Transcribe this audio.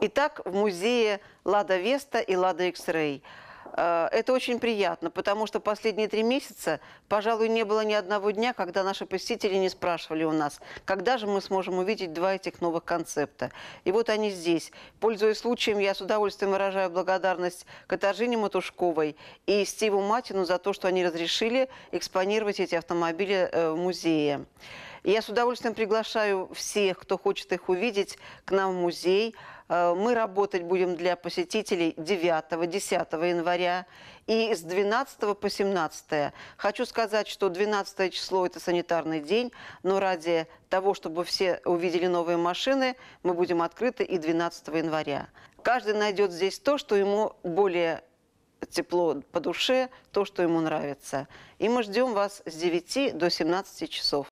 Итак, в музее Лада Веста и Лада X-Ray. Э, это очень приятно, потому что последние три месяца, пожалуй, не было ни одного дня, когда наши посетители не спрашивали у нас, когда же мы сможем увидеть два этих новых концепта. И вот они здесь. Пользуясь случаем, я с удовольствием выражаю благодарность Катаржине Матушковой и Стиву Матину за то, что они разрешили экспонировать эти автомобили э, в музее я с удовольствием приглашаю всех, кто хочет их увидеть, к нам в музей. Э, мы работать будем для посетителей 9-10 января и с 12 по 17. Хочу сказать, что 12 число – это санитарный день, но ради того, чтобы все увидели новые машины, мы будем открыты и 12 января. Каждый найдет здесь то, что ему более тепло по душе, то, что ему нравится. И мы ждем вас с 9 до 17 часов.